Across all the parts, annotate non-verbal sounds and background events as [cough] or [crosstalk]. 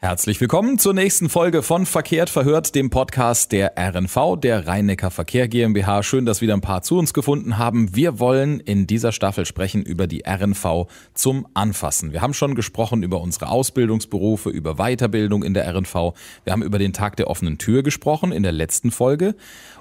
Herzlich willkommen zur nächsten Folge von Verkehrt verhört, dem Podcast der RNV, der Rhein-Neckar Verkehr GmbH. Schön, dass wieder ein paar zu uns gefunden haben. Wir wollen in dieser Staffel sprechen über die RNV zum Anfassen. Wir haben schon gesprochen über unsere Ausbildungsberufe, über Weiterbildung in der RNV. Wir haben über den Tag der offenen Tür gesprochen in der letzten Folge.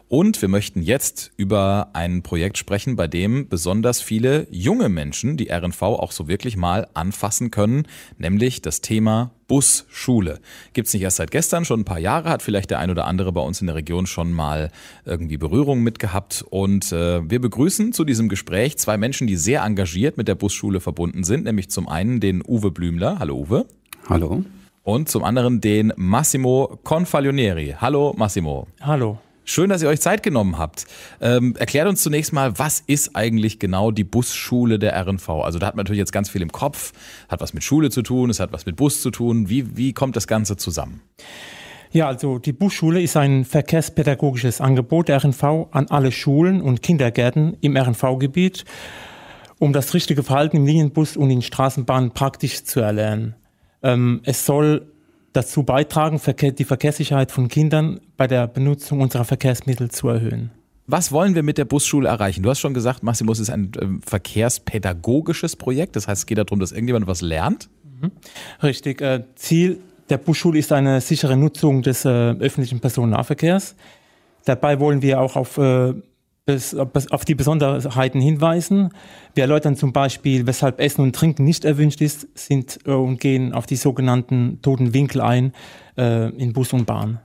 Und wir möchten jetzt über ein Projekt sprechen, bei dem besonders viele junge Menschen die RNV auch so wirklich mal anfassen können, nämlich das Thema Busschule. Gibt es nicht erst seit gestern, schon ein paar Jahre, hat vielleicht der ein oder andere bei uns in der Region schon mal irgendwie Berührung mitgehabt. Und äh, wir begrüßen zu diesem Gespräch zwei Menschen, die sehr engagiert mit der Busschule verbunden sind, nämlich zum einen den Uwe Blümler. Hallo Uwe. Hallo. Und zum anderen den Massimo Confalionieri. Hallo Massimo. Hallo. Schön, dass ihr euch Zeit genommen habt. Ähm, erklärt uns zunächst mal, was ist eigentlich genau die Busschule der RNV? Also da hat man natürlich jetzt ganz viel im Kopf, hat was mit Schule zu tun, es hat was mit Bus zu tun. Wie, wie kommt das Ganze zusammen? Ja, also die Busschule ist ein verkehrspädagogisches Angebot der RNV an alle Schulen und Kindergärten im RNV-Gebiet, um das richtige Verhalten im Linienbus und in Straßenbahnen praktisch zu erlernen. Ähm, es soll dazu beitragen, die Verkehrssicherheit von Kindern bei der Benutzung unserer Verkehrsmittel zu erhöhen. Was wollen wir mit der Busschule erreichen? Du hast schon gesagt, Maximus ist ein ähm, verkehrspädagogisches Projekt. Das heißt, es geht darum, dass irgendjemand was lernt. Mhm. Richtig. Äh, Ziel der Busschule ist eine sichere Nutzung des äh, öffentlichen Personennahverkehrs. Dabei wollen wir auch auf äh, auf die Besonderheiten hinweisen. Wir erläutern zum Beispiel, weshalb Essen und Trinken nicht erwünscht ist, sind äh, und gehen auf die sogenannten toten Winkel ein äh, in Bus und Bahn.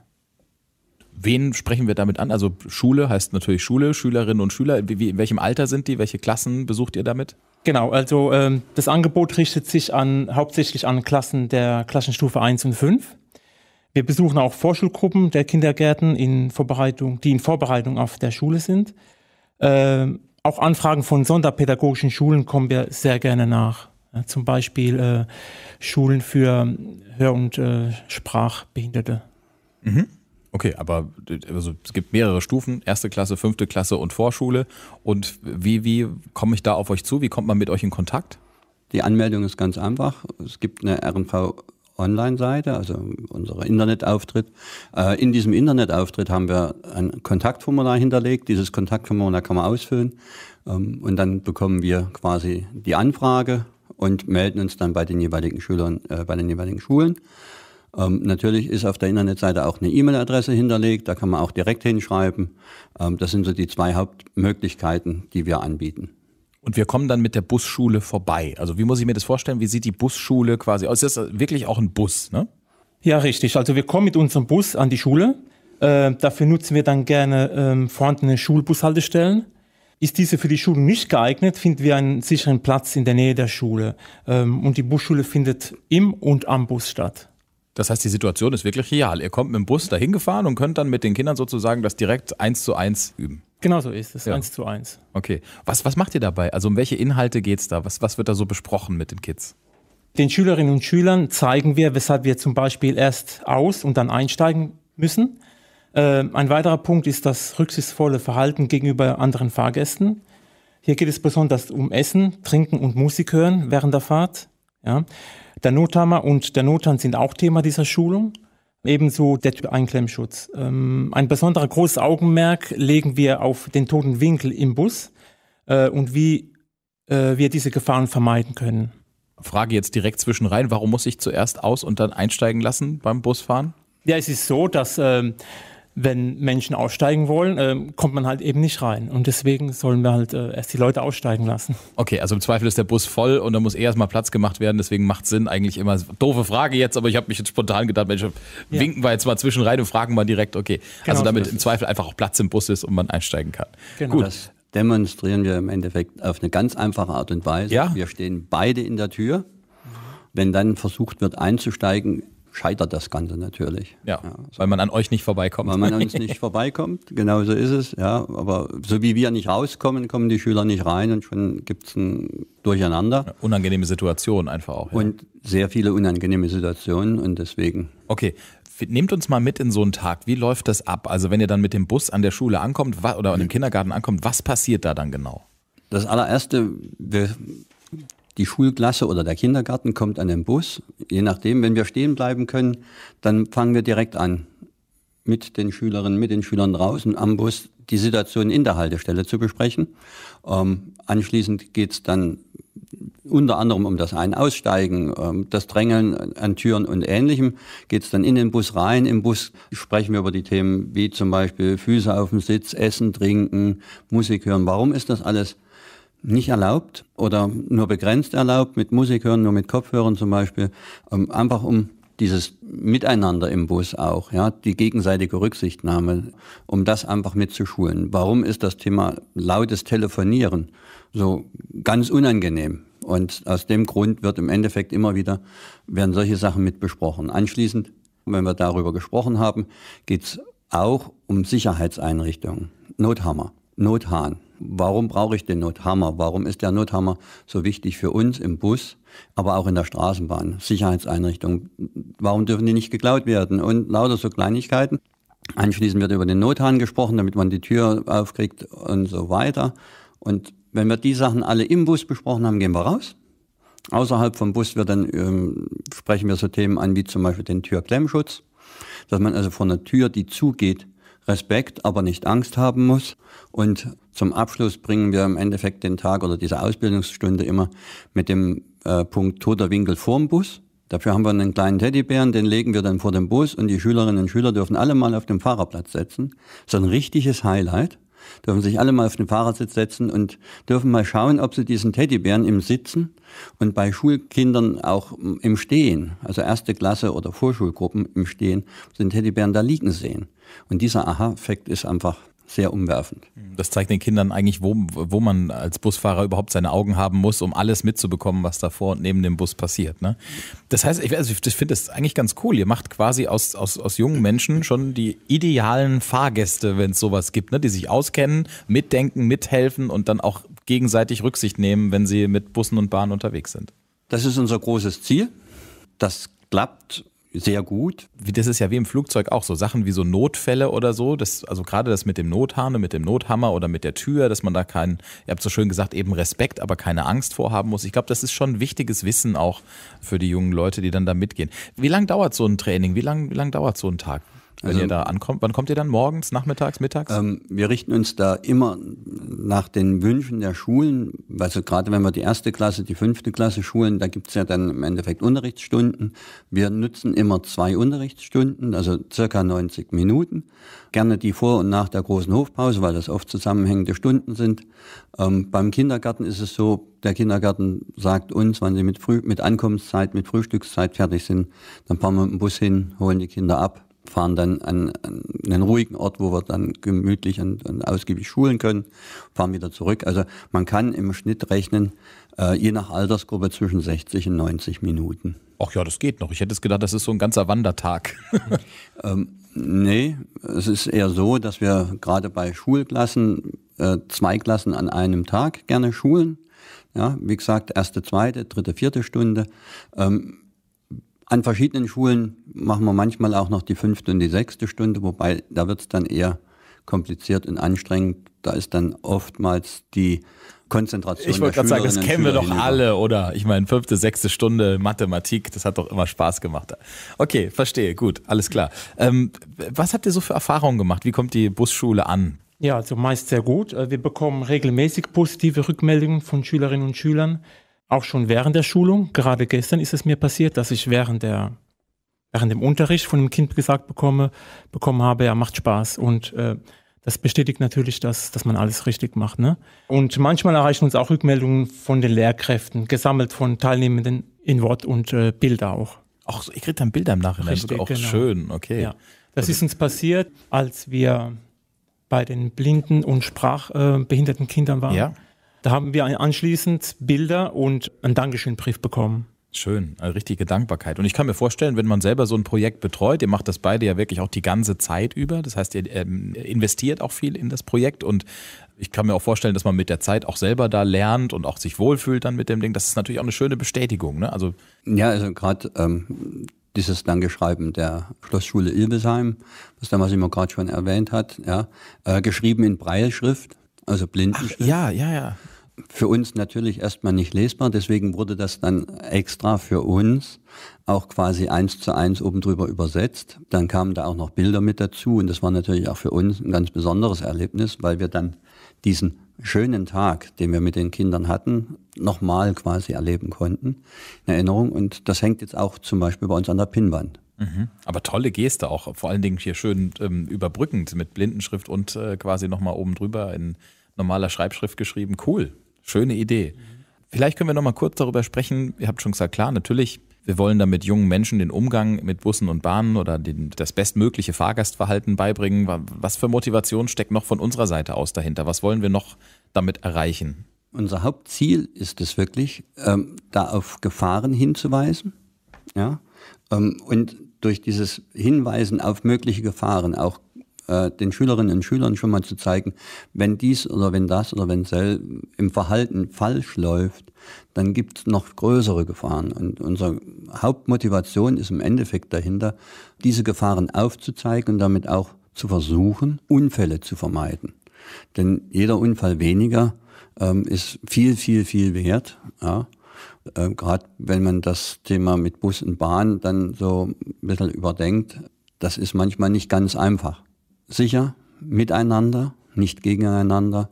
Wen sprechen wir damit an? Also Schule heißt natürlich Schule, Schülerinnen und Schüler. Wie, in welchem Alter sind die? Welche Klassen besucht ihr damit? Genau, also äh, das Angebot richtet sich an, hauptsächlich an Klassen der Klassenstufe 1 und 5. Wir besuchen auch Vorschulgruppen der Kindergärten, in Vorbereitung, die in Vorbereitung auf der Schule sind. Ähm, auch Anfragen von sonderpädagogischen Schulen kommen wir sehr gerne nach. Ja, zum Beispiel äh, Schulen für Hör- und äh, Sprachbehinderte. Mhm. Okay, aber also es gibt mehrere Stufen, erste Klasse, fünfte Klasse und Vorschule. Und wie, wie komme ich da auf euch zu? Wie kommt man mit euch in Kontakt? Die Anmeldung ist ganz einfach. Es gibt eine RNV Online-Seite, also unser Internetauftritt. Äh, in diesem Internetauftritt haben wir ein Kontaktformular hinterlegt. Dieses Kontaktformular kann man ausfüllen ähm, und dann bekommen wir quasi die Anfrage und melden uns dann bei den jeweiligen Schülern, äh, bei den jeweiligen Schulen. Ähm, natürlich ist auf der Internetseite auch eine E-Mail-Adresse hinterlegt, da kann man auch direkt hinschreiben. Ähm, das sind so die zwei Hauptmöglichkeiten, die wir anbieten. Und wir kommen dann mit der Busschule vorbei. Also wie muss ich mir das vorstellen? Wie sieht die Busschule quasi aus? Ist das wirklich auch ein Bus, ne? Ja, richtig. Also wir kommen mit unserem Bus an die Schule. Äh, dafür nutzen wir dann gerne ähm, vorhandene Schulbushaltestellen. Ist diese für die Schule nicht geeignet, finden wir einen sicheren Platz in der Nähe der Schule. Ähm, und die Busschule findet im und am Bus statt. Das heißt, die Situation ist wirklich real. Ihr kommt mit dem Bus dahin gefahren und könnt dann mit den Kindern sozusagen das direkt eins zu eins üben. Genau so ist es, ja. zu eins. Okay. Was, was macht ihr dabei? Also um welche Inhalte geht es da? Was, was wird da so besprochen mit den Kids? Den Schülerinnen und Schülern zeigen wir, weshalb wir zum Beispiel erst aus und dann einsteigen müssen. Äh, ein weiterer Punkt ist das rücksichtsvolle Verhalten gegenüber anderen Fahrgästen. Hier geht es besonders um Essen, Trinken und Musik hören während der Fahrt. Ja. Der Nothammer und der Nothand sind auch Thema dieser Schulung. Ebenso der Einklemmschutz. Ähm, ein besonderer großes Augenmerk legen wir auf den toten Winkel im Bus äh, und wie äh, wir diese Gefahren vermeiden können. Frage jetzt direkt zwischen rein, warum muss ich zuerst aus und dann einsteigen lassen beim Busfahren? Ja, es ist so, dass ähm, wenn Menschen aussteigen wollen, äh, kommt man halt eben nicht rein. Und deswegen sollen wir halt äh, erst die Leute aussteigen lassen. Okay, also im Zweifel ist der Bus voll und da muss eh erstmal Platz gemacht werden. Deswegen macht Sinn eigentlich immer. Doofe Frage jetzt, aber ich habe mich jetzt spontan gedacht, Mensch, ja. winken wir jetzt mal zwischen rein und fragen mal direkt, okay. Genau also damit so im Zweifel einfach auch Platz im Bus ist und man einsteigen kann. Genau. Gut. Das demonstrieren wir im Endeffekt auf eine ganz einfache Art und Weise. Ja? Wir stehen beide in der Tür. Wenn dann versucht wird einzusteigen, scheitert das Ganze natürlich. Ja, ja so. weil man an euch nicht vorbeikommt. Weil man an uns nicht [laughs] vorbeikommt, genau so ist es. Ja, aber so wie wir nicht rauskommen, kommen die Schüler nicht rein und schon gibt es ein Durcheinander. Ja, unangenehme Situation einfach auch. Ja. Und sehr viele unangenehme Situationen und deswegen. Okay, nehmt uns mal mit in so einen Tag. Wie läuft das ab? Also wenn ihr dann mit dem Bus an der Schule ankommt oder an dem Kindergarten ankommt, was passiert da dann genau? Das allererste, wir die Schulklasse oder der Kindergarten kommt an den Bus. Je nachdem, wenn wir stehen bleiben können, dann fangen wir direkt an, mit den Schülerinnen, mit den Schülern draußen am Bus die Situation in der Haltestelle zu besprechen. Ähm, anschließend geht es dann unter anderem um das Ein-Aussteigen, ähm, das Drängeln an Türen und Ähnlichem. Geht es dann in den Bus rein. Im Bus sprechen wir über die Themen wie zum Beispiel Füße auf dem Sitz, Essen, Trinken, Musik hören. Warum ist das alles nicht erlaubt oder nur begrenzt erlaubt, mit Musik hören, nur mit Kopfhörern zum Beispiel, ähm, einfach um dieses Miteinander im Bus auch, ja, die gegenseitige Rücksichtnahme, um das einfach mitzuschulen. Warum ist das Thema lautes Telefonieren so ganz unangenehm? Und aus dem Grund wird im Endeffekt immer wieder, werden solche Sachen mit besprochen. Anschließend, wenn wir darüber gesprochen haben, geht es auch um Sicherheitseinrichtungen. Nothammer, Nothahn, warum brauche ich den Nothammer? Warum ist der Nothammer so wichtig für uns im Bus, aber auch in der Straßenbahn, Sicherheitseinrichtungen? Warum dürfen die nicht geklaut werden? Und lauter so Kleinigkeiten. Anschließend wird über den Nothahn gesprochen, damit man die Tür aufkriegt und so weiter. Und wenn wir die Sachen alle im Bus besprochen haben, gehen wir raus. Außerhalb vom Bus wir dann, ähm, sprechen wir so Themen an wie zum Beispiel den Türklemmschutz, dass man also vor einer Tür, die zugeht, Respekt, aber nicht Angst haben muss. Und zum Abschluss bringen wir im Endeffekt den Tag oder diese Ausbildungsstunde immer mit dem äh, Punkt toter Winkel vorm Bus. Dafür haben wir einen kleinen Teddybären, den legen wir dann vor dem Bus und die Schülerinnen und Schüler dürfen alle mal auf dem Fahrerplatz setzen. So ein richtiges Highlight. Dürfen sich alle mal auf den Fahrersitz setzen und dürfen mal schauen, ob sie diesen Teddybären im Sitzen und bei Schulkindern auch im Stehen, also erste Klasse oder Vorschulgruppen im Stehen, sind Teddybären da liegen sehen. Und dieser Aha-Effekt ist einfach sehr umwerfend. Das zeigt den Kindern eigentlich, wo, wo man als Busfahrer überhaupt seine Augen haben muss, um alles mitzubekommen, was da vor und neben dem Bus passiert. Ne? Das heißt, ich, also ich finde das eigentlich ganz cool. Ihr macht quasi aus, aus, aus jungen Menschen schon die idealen Fahrgäste, wenn es sowas gibt, ne? die sich auskennen, mitdenken, mithelfen und dann auch gegenseitig Rücksicht nehmen, wenn sie mit Bussen und Bahnen unterwegs sind. Das ist unser großes Ziel. Das klappt sehr gut. Das ist ja wie im Flugzeug auch so. Sachen wie so Notfälle oder so. Das, also gerade das mit dem Nothahn, mit dem Nothammer oder mit der Tür, dass man da keinen, ihr habt so schön gesagt, eben Respekt, aber keine Angst vorhaben muss. Ich glaube, das ist schon wichtiges Wissen auch für die jungen Leute, die dann da mitgehen. Wie lange dauert so ein Training? Wie lange wie lang dauert so ein Tag? Wenn also, ihr da ankommt, wann kommt ihr dann? Morgens, nachmittags, mittags? Ähm, wir richten uns da immer nach den Wünschen der Schulen. Also gerade wenn wir die erste Klasse, die fünfte Klasse schulen, da gibt es ja dann im Endeffekt Unterrichtsstunden. Wir nutzen immer zwei Unterrichtsstunden, also circa 90 Minuten. Gerne die vor und nach der großen Hofpause, weil das oft zusammenhängende Stunden sind. Ähm, beim Kindergarten ist es so, der Kindergarten sagt uns, wenn sie mit, Früh mit Ankommenszeit, mit Frühstückszeit fertig sind, dann fahren wir mit dem Bus hin, holen die Kinder ab fahren dann an, an, einen ruhigen Ort, wo wir dann gemütlich und, und, ausgiebig schulen können, fahren wieder zurück. Also man kann im Schnitt rechnen, äh, je nach Altersgruppe zwischen 60 und 90 Minuten. Ach ja, das geht noch. Ich hätte es gedacht, das ist so ein ganzer Wandertag. [laughs] ähm, nee, es ist eher so, dass wir gerade bei Schulklassen äh, zwei Klassen an einem Tag gerne schulen. Ja, wie gesagt, erste, zweite, dritte, vierte Stunde. Ähm, an verschiedenen Schulen machen wir manchmal auch noch die fünfte und die sechste Stunde, wobei da wird es dann eher kompliziert und anstrengend. Da ist dann oftmals die Konzentration. Ich wollte gerade sagen, das kennen wir doch alle, oder? Ich meine, fünfte, sechste Stunde Mathematik, das hat doch immer Spaß gemacht. Okay, verstehe, gut, alles klar. Ähm, was habt ihr so für Erfahrungen gemacht? Wie kommt die Busschule an? Ja, also meist sehr gut. Äh, wir bekommen regelmäßig positive Rückmeldungen von Schülerinnen und Schülern, auch schon während der Schulung, gerade gestern ist es mir passiert, dass ich während der während dem Unterricht von einem Kind gesagt bekomme, bekommen habe, ja, macht Spaß. Und äh, das bestätigt natürlich, dass, dass man alles richtig macht. Ne? Und manchmal erreichen uns auch Rückmeldungen von den Lehrkräften, gesammelt von Teilnehmenden in Wort und äh, Bilder auch. Auch ich kriege dann Bilder im Nachhinein. Richtig, auch genau. schön, okay. Ja. Das ist uns passiert, als wir bei den blinden und sprachbehinderten äh, Kindern waren. Ja. Da haben wir anschließend Bilder und einen Dankeschönbrief bekommen. Schön, eine richtige Dankbarkeit. Und ich kann mir vorstellen, wenn man selber so ein Projekt betreut, ihr macht das beide ja wirklich auch die ganze Zeit über. Das heißt, ähm, ihr investiert auch viel in das Projekt und ich kann mir auch vorstellen, dass man mit der Zeit auch selber da lernt und auch sich wohlfühlt dann mit dem Ding. Das ist natürlich auch eine schöne Bestätigung. Ne? Also ja, also gerade ähm, dieses Dankeschreiben der Schlossschule Ilbesheim, was damals immer gerade schon erwähnt hat, ja, äh, geschrieben in Breilschrift, also Blindenschrift. Ach, ja, ja, ja für uns natürlich erstmal nicht lesbar. Deswegen wurde das dann extra für uns auch quasi eins zu eins oben drüber übersetzt. Dann kamen da auch noch Bilder mit dazu und das war natürlich auch für uns ein ganz besonderes Erlebnis, weil wir dann diesen schönen Tag, den wir mit den Kindern hatten, nochmal quasi erleben konnten in Erinnerung. Und das hängt jetzt auch zum Beispiel bei uns an der Pinnwand. Mhm. Aber tolle Geste auch, vor allen Dingen hier schön ähm, überbrückend mit Blindenschrift und äh, quasi nochmal oben drüber in normaler Schreibschrift geschrieben. Cool, Schöne Idee. Vielleicht können wir noch mal kurz darüber sprechen. Ihr habt schon gesagt, klar, natürlich, wir wollen damit jungen Menschen den Umgang mit Bussen und Bahnen oder den, das bestmögliche Fahrgastverhalten beibringen. Was für Motivation steckt noch von unserer Seite aus dahinter? Was wollen wir noch damit erreichen? Unser Hauptziel ist es wirklich, ähm, da auf Gefahren hinzuweisen. Ja? Ähm, und durch dieses Hinweisen auf mögliche Gefahren auch äh, den Schülerinnen und Schülern schon mal zu zeigen, wenn dies oder wenn das oder wenn sel im Verhalten falsch läuft, dann gibt es noch größere Gefahren. Und unsere Hauptmotivation ist im Endeffekt dahinter, diese Gefahren aufzuzeigen und damit auch zu versuchen, Unfälle zu vermeiden. Denn jeder Unfall weniger ähm, ist viel, viel, viel wert. Ja. Äh, Gerade wenn man das Thema mit Bus und Bahn dann so ein bisschen überdenkt, das ist manchmal nicht ganz einfach sicher miteinander, nicht gegeneinander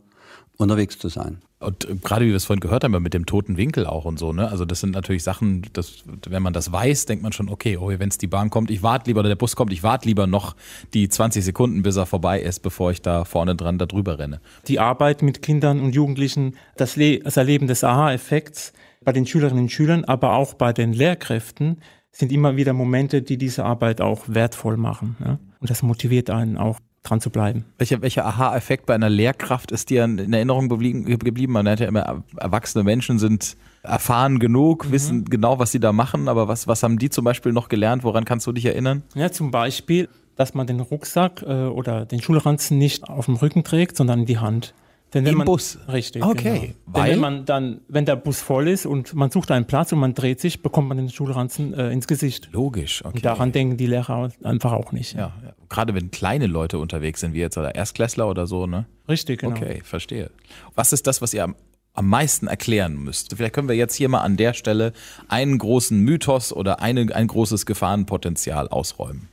unterwegs zu sein. Und äh, gerade wie wir es vorhin gehört haben, mit dem toten Winkel auch und so, ne? Also das sind natürlich Sachen, dass, wenn man das weiß, denkt man schon, okay, oh, wenn es die Bahn kommt, ich warte lieber oder der Bus kommt, ich warte lieber noch die 20 Sekunden, bis er vorbei ist, bevor ich da vorne dran da drüber renne. Die Arbeit mit Kindern und Jugendlichen, das, Le das Erleben des Aha-Effekts bei den Schülerinnen und Schülern, aber auch bei den Lehrkräften, sind immer wieder Momente, die diese Arbeit auch wertvoll machen. Ja? Und das motiviert einen auch dran zu bleiben. Welcher, welcher Aha-Effekt bei einer Lehrkraft ist dir in Erinnerung geblieben? Man hat ja immer, erwachsene Menschen sind erfahren genug, mhm. wissen genau, was sie da machen, aber was, was haben die zum Beispiel noch gelernt? Woran kannst du dich erinnern? Ja, zum Beispiel, dass man den Rucksack äh, oder den Schulranzen nicht auf dem Rücken trägt, sondern in die Hand. Denn wenn Im man, Bus? Richtig. Okay. Genau. Weil? Denn wenn man dann, wenn der Bus voll ist und man sucht einen Platz und man dreht sich, bekommt man den Schulranzen äh, ins Gesicht. Logisch. Okay. Und daran denken die Lehrer einfach auch nicht. Ja, ja. gerade wenn kleine Leute unterwegs sind, wie jetzt oder Erstklässler oder so, ne? Richtig, genau. Okay, verstehe. Was ist das, was ihr am, am meisten erklären müsst? Vielleicht können wir jetzt hier mal an der Stelle einen großen Mythos oder eine, ein großes Gefahrenpotenzial ausräumen.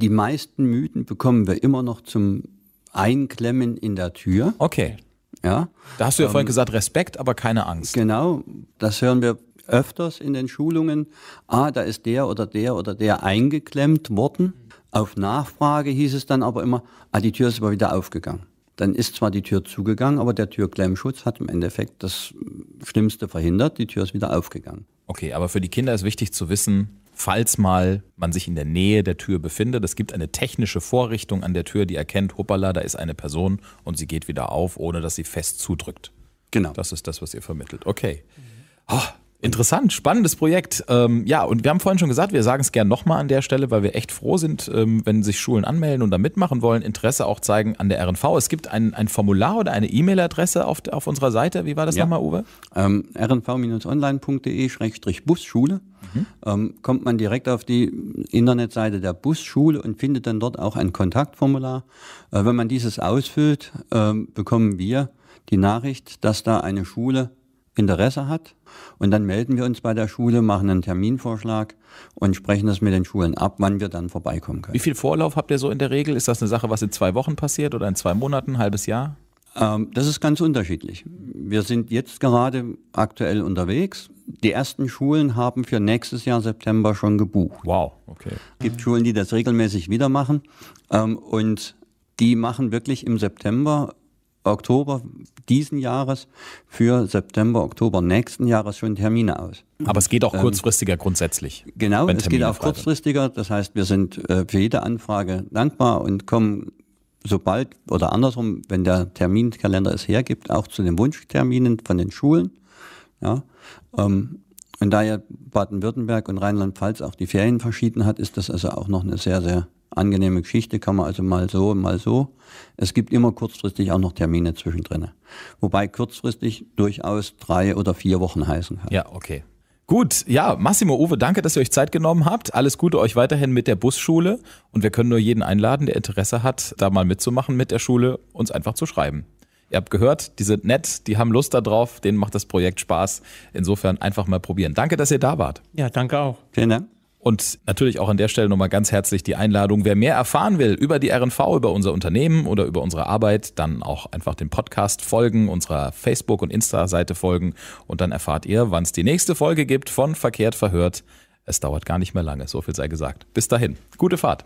Die meisten Mythen bekommen wir immer noch zum einklemmen in der Tür. Okay. Ja. Da hast du ja ähm, vorhin gesagt, Respekt, aber keine Angst. Genau, das hören wir öfters in den Schulungen. Ah, da ist der oder der oder der eingeklemmt worden. Auf Nachfrage hieß es dann aber immer, ah, die Tür ist aber wieder aufgegangen. Dann ist zwar die Tür zugegangen, aber der Türklemmschutz hat im Endeffekt das Schlimmste verhindert, die Tür ist wieder aufgegangen. Okay, aber für die Kinder ist wichtig zu wissen, falls mal man sich in der Nähe der Tür befindet. Es gibt eine technische Vorrichtung an der Tür, die erkennt, hoppala, da ist eine Person und sie geht wieder auf, ohne dass sie fest zudrückt. Genau. Das ist das, was ihr vermittelt. Okay. Oh, Interessant, spannendes Projekt. Ähm, ja, und wir haben vorhin schon gesagt, wir sagen es gern nochmal an der Stelle, weil wir echt froh sind, ähm, wenn sich Schulen anmelden und da mitmachen wollen, Interesse auch zeigen an der RNV. Es gibt ein, ein Formular oder eine E-Mail-Adresse auf, auf unserer Seite. Wie war das ja. nochmal, Uwe? Ähm, rnv-online.de-busschule. Mhm. Ähm, kommt man direkt auf die Internetseite der Busschule und findet dann dort auch ein Kontaktformular. Äh, wenn man dieses ausfüllt, äh, bekommen wir die Nachricht, dass da eine Schule Interesse hat und dann melden wir uns bei der Schule, machen einen Terminvorschlag und sprechen das mit den Schulen ab, wann wir dann vorbeikommen können. Wie viel Vorlauf habt ihr so in der Regel? Ist das eine Sache, was in zwei Wochen passiert oder in zwei Monaten, ein halbes Jahr? Ähm, das ist ganz unterschiedlich. Wir sind jetzt gerade aktuell unterwegs. Die ersten Schulen haben für nächstes Jahr September schon gebucht. Wow, okay. Es gibt Schulen, die das regelmäßig wieder machen. Ähm, und die machen wirklich im September Oktober diesen Jahres für September, Oktober nächsten Jahres schon Termine aus. Aber es geht auch ähm, kurzfristiger ähm, grundsätzlich. Genau, es geht auch kurzfristiger. Das heißt, wir sind äh, für jede Anfrage dankbar und kommen sobald oder andersrum, wenn der Terminkalender es hergibt, auch zu den Wunschterminen von den Schulen. Ja, ähm, und da ja Baden-Württemberg und Rheinland-Pfalz auch die Ferien verschieden hat, ist das also auch noch eine sehr, sehr angenehme Geschichte. Kann man also mal so, mal so. Es gibt immer kurzfristig auch noch Termine zwischendrin. Wobei kurzfristig durchaus drei oder vier Wochen heißen kann. Ja, okay. Gut, ja, Massimo Uwe, danke, dass ihr euch Zeit genommen habt. Alles Gute euch weiterhin mit der Busschule. Und wir können nur jeden einladen, der Interesse hat, da mal mitzumachen mit der Schule, uns einfach zu schreiben. Ihr habt gehört, die sind nett, die haben Lust darauf, denen macht das Projekt Spaß. Insofern einfach mal probieren. Danke, dass ihr da wart. Ja, danke auch. Vielen Dank. Und natürlich auch an der Stelle nochmal ganz herzlich die Einladung, wer mehr erfahren will über die RNV, über unser Unternehmen oder über unsere Arbeit, dann auch einfach dem Podcast folgen, unserer Facebook- und Insta-Seite folgen und dann erfahrt ihr, wann es die nächste Folge gibt von Verkehrt verhört. Es dauert gar nicht mehr lange, so viel sei gesagt. Bis dahin, gute Fahrt.